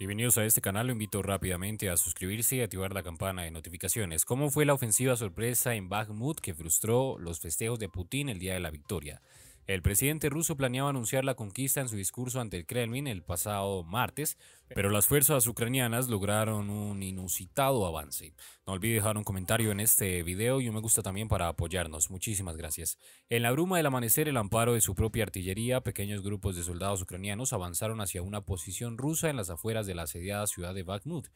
Bienvenidos a este canal, lo invito rápidamente a suscribirse y activar la campana de notificaciones. ¿Cómo fue la ofensiva sorpresa en Bakhmut que frustró los festejos de Putin el día de la victoria? El presidente ruso planeaba anunciar la conquista en su discurso ante el Kremlin el pasado martes, pero las fuerzas ucranianas lograron un inusitado avance. No olvide dejar un comentario en este video y un me gusta también para apoyarnos. Muchísimas gracias. En la bruma del amanecer, el amparo de su propia artillería, pequeños grupos de soldados ucranianos avanzaron hacia una posición rusa en las afueras de la asediada ciudad de Bakhmut.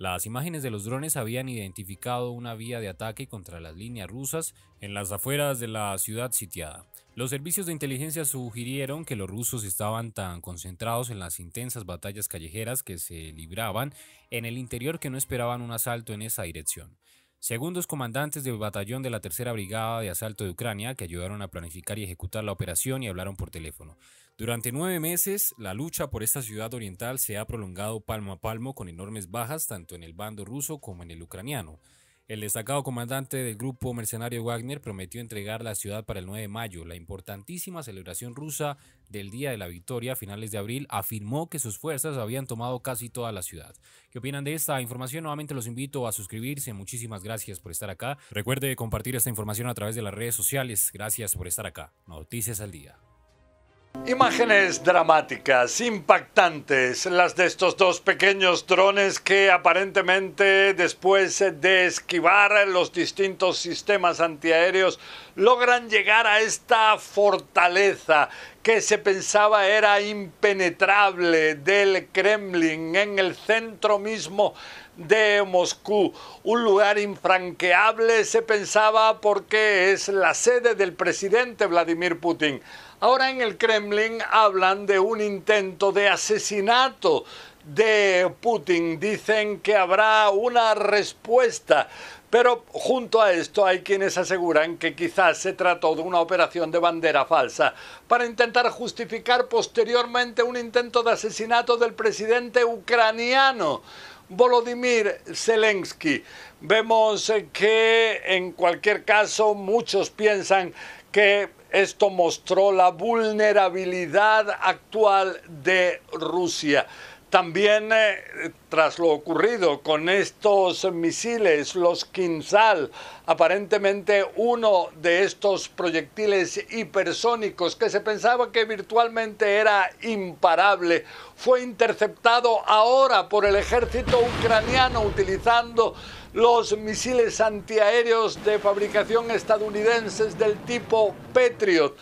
Las imágenes de los drones habían identificado una vía de ataque contra las líneas rusas en las afueras de la ciudad sitiada. Los servicios de inteligencia sugirieron que los rusos estaban tan concentrados en las intensas batallas callejeras que se libraban en el interior que no esperaban un asalto en esa dirección. Segundos comandantes del batallón de la Tercera Brigada de Asalto de Ucrania, que ayudaron a planificar y ejecutar la operación y hablaron por teléfono. Durante nueve meses, la lucha por esta ciudad oriental se ha prolongado palmo a palmo con enormes bajas tanto en el bando ruso como en el ucraniano. El destacado comandante del grupo mercenario Wagner prometió entregar la ciudad para el 9 de mayo. La importantísima celebración rusa del Día de la Victoria a finales de abril afirmó que sus fuerzas habían tomado casi toda la ciudad. ¿Qué opinan de esta información? Nuevamente los invito a suscribirse. Muchísimas gracias por estar acá. Recuerde compartir esta información a través de las redes sociales. Gracias por estar acá. Noticias al día. Imágenes dramáticas, impactantes, las de estos dos pequeños drones que aparentemente después de esquivar los distintos sistemas antiaéreos logran llegar a esta fortaleza que se pensaba era impenetrable del Kremlin en el centro mismo de Moscú, un lugar infranqueable se pensaba porque es la sede del presidente Vladimir Putin. Ahora en el Kremlin hablan de un intento de asesinato de Putin. Dicen que habrá una respuesta. Pero junto a esto hay quienes aseguran que quizás se trató de una operación de bandera falsa para intentar justificar posteriormente un intento de asesinato del presidente ucraniano. Volodymyr Zelensky. Vemos que en cualquier caso muchos piensan que esto mostró la vulnerabilidad actual de Rusia. También, eh, tras lo ocurrido con estos misiles, los Kinzhal, aparentemente uno de estos proyectiles hipersónicos que se pensaba que virtualmente era imparable, fue interceptado ahora por el ejército ucraniano utilizando los misiles antiaéreos de fabricación estadounidenses del tipo Patriot.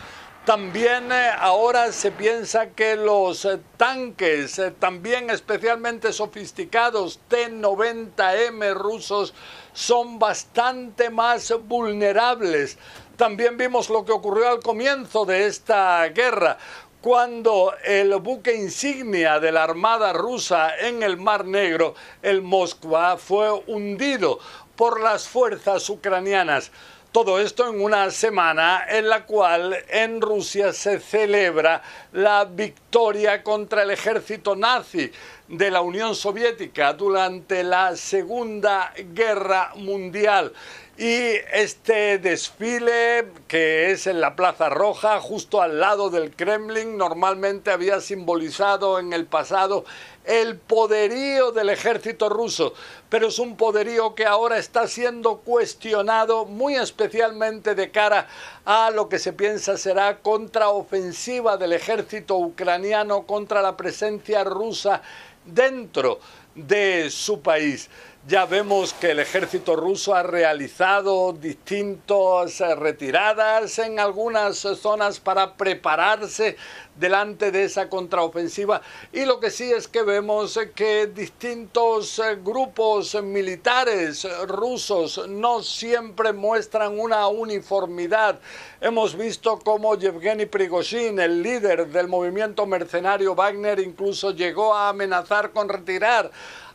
También eh, ahora se piensa que los eh, tanques, eh, también especialmente sofisticados T-90M rusos, son bastante más vulnerables. También vimos lo que ocurrió al comienzo de esta guerra cuando el buque insignia de la Armada rusa en el Mar Negro, el Moskva, fue hundido por las fuerzas ucranianas. Todo esto en una semana en la cual en Rusia se celebra la victoria contra el ejército nazi de la Unión Soviética durante la Segunda Guerra Mundial. Y este desfile, que es en la Plaza Roja, justo al lado del Kremlin, normalmente había simbolizado en el pasado el poderío del ejército ruso, pero es un poderío que ahora está siendo cuestionado muy especialmente de cara a lo que se piensa será contraofensiva del ejército ucraniano contra la presencia rusa dentro de su país. Ya vemos que el ejército ruso ha realizado distintas eh, retiradas en algunas eh, zonas para prepararse delante de esa contraofensiva. Y lo que sí es que vemos eh, que distintos grupos militares rusos no siempre muestran una uniformidad. Hemos visto cómo Yevgeny Prigozhin, el líder del movimiento mercenario Wagner, incluso llegó a amenazar con retirar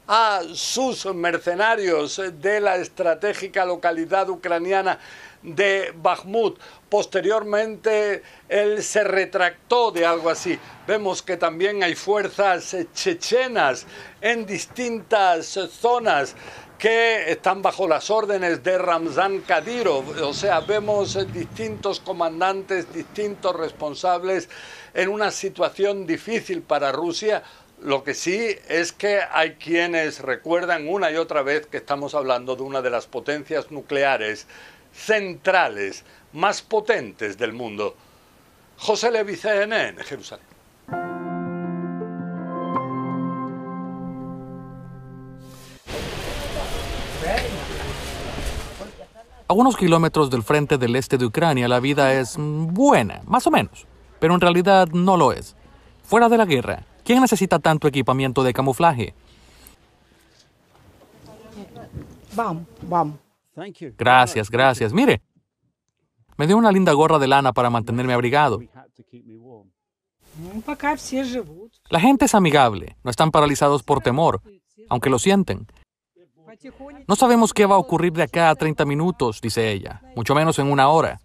a sus mercenarios de la estratégica localidad ucraniana de Bakhmut. Posteriormente él se retractó de algo así. Vemos que también hay fuerzas chechenas en distintas zonas que están bajo las órdenes de Ramzan Kadyrov. O sea, vemos distintos comandantes, distintos responsables en una situación difícil para Rusia lo que sí es que hay quienes recuerdan una y otra vez que estamos hablando de una de las potencias nucleares centrales más potentes del mundo. José Levicene en Jerusalén. A unos kilómetros del frente del este de Ucrania la vida es buena, más o menos, pero en realidad no lo es. Fuera de la guerra, ¿Quién necesita tanto equipamiento de camuflaje? Gracias, gracias. Mire, me dio una linda gorra de lana para mantenerme abrigado. La gente es amigable, no están paralizados por temor, aunque lo sienten. No sabemos qué va a ocurrir de acá a 30 minutos, dice ella, mucho menos en una hora.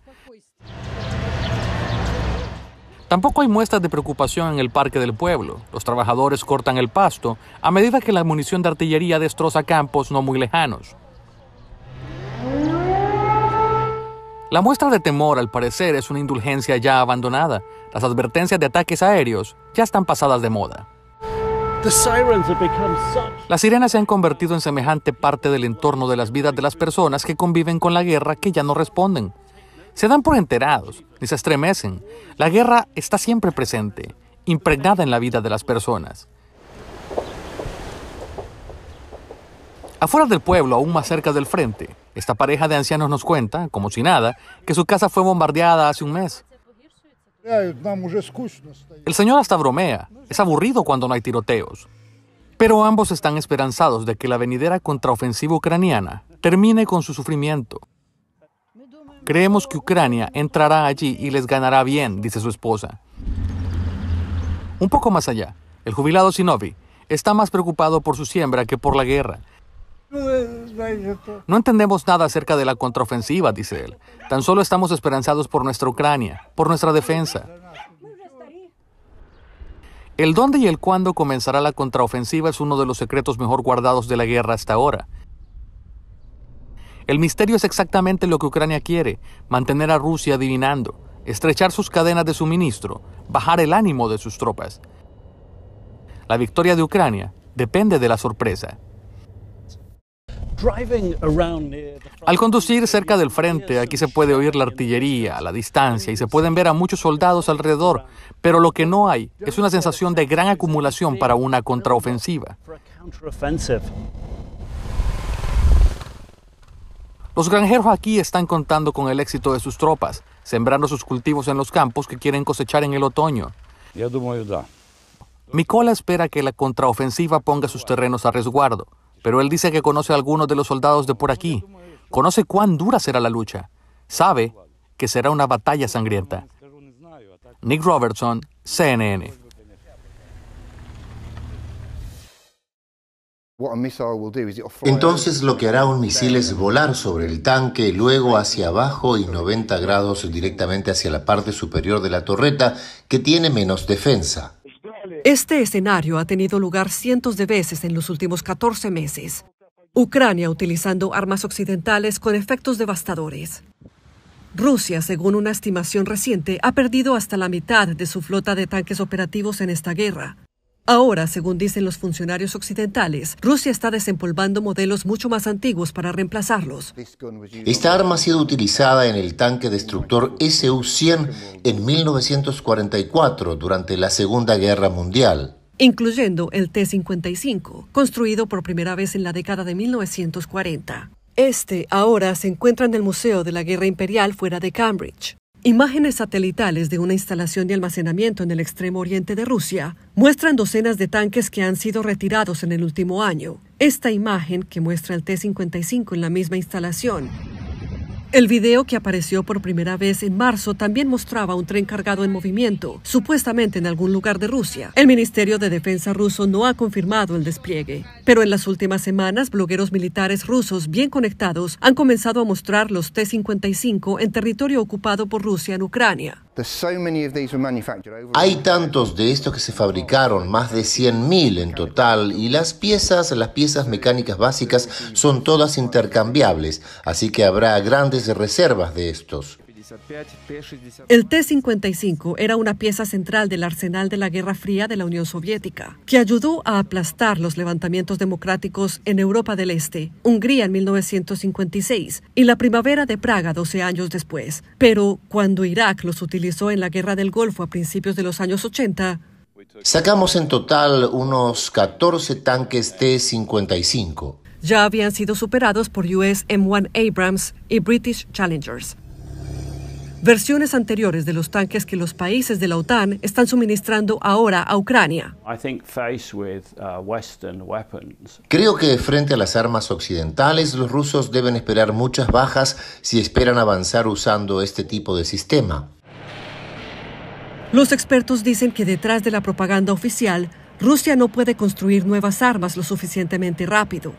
Tampoco hay muestras de preocupación en el parque del pueblo. Los trabajadores cortan el pasto a medida que la munición de artillería destroza campos no muy lejanos. La muestra de temor, al parecer, es una indulgencia ya abandonada. Las advertencias de ataques aéreos ya están pasadas de moda. Las sirenas se han convertido en semejante parte del entorno de las vidas de las personas que conviven con la guerra que ya no responden se dan por enterados, ni se estremecen. La guerra está siempre presente, impregnada en la vida de las personas. Afuera del pueblo, aún más cerca del frente, esta pareja de ancianos nos cuenta, como si nada, que su casa fue bombardeada hace un mes. El señor hasta bromea, es aburrido cuando no hay tiroteos. Pero ambos están esperanzados de que la venidera contraofensiva ucraniana termine con su sufrimiento. Creemos que Ucrania entrará allí y les ganará bien, dice su esposa. Un poco más allá, el jubilado Sinovi está más preocupado por su siembra que por la guerra. No entendemos nada acerca de la contraofensiva, dice él. Tan solo estamos esperanzados por nuestra Ucrania, por nuestra defensa. El dónde y el cuándo comenzará la contraofensiva es uno de los secretos mejor guardados de la guerra hasta ahora. El misterio es exactamente lo que Ucrania quiere, mantener a Rusia adivinando, estrechar sus cadenas de suministro, bajar el ánimo de sus tropas. La victoria de Ucrania depende de la sorpresa. Al conducir cerca del frente, aquí se puede oír la artillería a la distancia y se pueden ver a muchos soldados alrededor, pero lo que no hay es una sensación de gran acumulación para una contraofensiva. Los granjeros aquí están contando con el éxito de sus tropas, sembrando sus cultivos en los campos que quieren cosechar en el otoño. Mikola espera que la contraofensiva ponga sus terrenos a resguardo, pero él dice que conoce a algunos de los soldados de por aquí. Conoce cuán dura será la lucha. Sabe que será una batalla sangrienta. Nick Robertson, CNN. Entonces lo que hará un misil es volar sobre el tanque, luego hacia abajo y 90 grados directamente hacia la parte superior de la torreta, que tiene menos defensa. Este escenario ha tenido lugar cientos de veces en los últimos 14 meses. Ucrania utilizando armas occidentales con efectos devastadores. Rusia, según una estimación reciente, ha perdido hasta la mitad de su flota de tanques operativos en esta guerra. Ahora, según dicen los funcionarios occidentales, Rusia está desempolvando modelos mucho más antiguos para reemplazarlos. Esta arma ha sido utilizada en el tanque destructor SU-100 en 1944 durante la Segunda Guerra Mundial incluyendo el T-55, construido por primera vez en la década de 1940. Este ahora se encuentra en el Museo de la Guerra Imperial fuera de Cambridge. Imágenes satelitales de una instalación de almacenamiento en el extremo oriente de Rusia muestran docenas de tanques que han sido retirados en el último año. Esta imagen, que muestra el T-55 en la misma instalación, el video que apareció por primera vez en marzo también mostraba un tren cargado en movimiento, supuestamente en algún lugar de Rusia. El Ministerio de Defensa ruso no ha confirmado el despliegue, pero en las últimas semanas blogueros militares rusos bien conectados han comenzado a mostrar los T-55 en territorio ocupado por Rusia en Ucrania. Hay tantos de estos que se fabricaron, más de 100.000 en total, y las piezas, las piezas mecánicas básicas son todas intercambiables, así que habrá grandes reservas de estos. El T-55 era una pieza central del arsenal de la Guerra Fría de la Unión Soviética, que ayudó a aplastar los levantamientos democráticos en Europa del Este, Hungría en 1956 y la primavera de Praga 12 años después. Pero cuando Irak los utilizó en la Guerra del Golfo a principios de los años 80, Sacamos en total unos 14 tanques T-55. Ya habían sido superados por US M1 Abrams y British Challengers versiones anteriores de los tanques que los países de la OTAN están suministrando ahora a Ucrania. Uh, Creo que frente a las armas occidentales los rusos deben esperar muchas bajas si esperan avanzar usando este tipo de sistema. Los expertos dicen que detrás de la propaganda oficial Rusia no puede construir nuevas armas lo suficientemente rápido.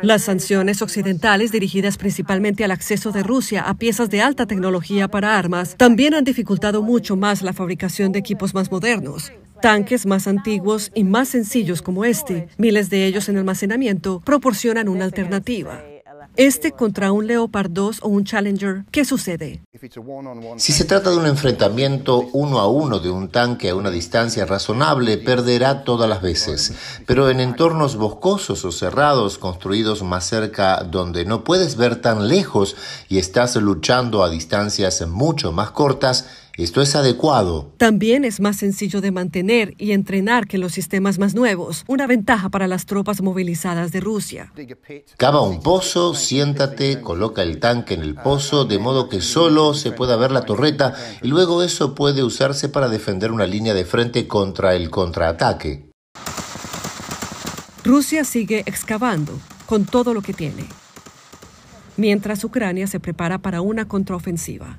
Las sanciones occidentales dirigidas principalmente al acceso de Rusia a piezas de alta tecnología para armas también han dificultado mucho más la fabricación de equipos más modernos. Tanques más antiguos y más sencillos como este, miles de ellos en almacenamiento, proporcionan una alternativa este contra un Leopard 2 o un Challenger, ¿qué sucede? Si se trata de un enfrentamiento uno a uno de un tanque a una distancia razonable, perderá todas las veces. Pero en entornos boscosos o cerrados, construidos más cerca donde no puedes ver tan lejos y estás luchando a distancias mucho más cortas, esto es adecuado. También es más sencillo de mantener y entrenar que los sistemas más nuevos, una ventaja para las tropas movilizadas de Rusia. Cava un pozo, siéntate, coloca el tanque en el pozo, de modo que solo se pueda ver la torreta y luego eso puede usarse para defender una línea de frente contra el contraataque. Rusia sigue excavando con todo lo que tiene, mientras Ucrania se prepara para una contraofensiva.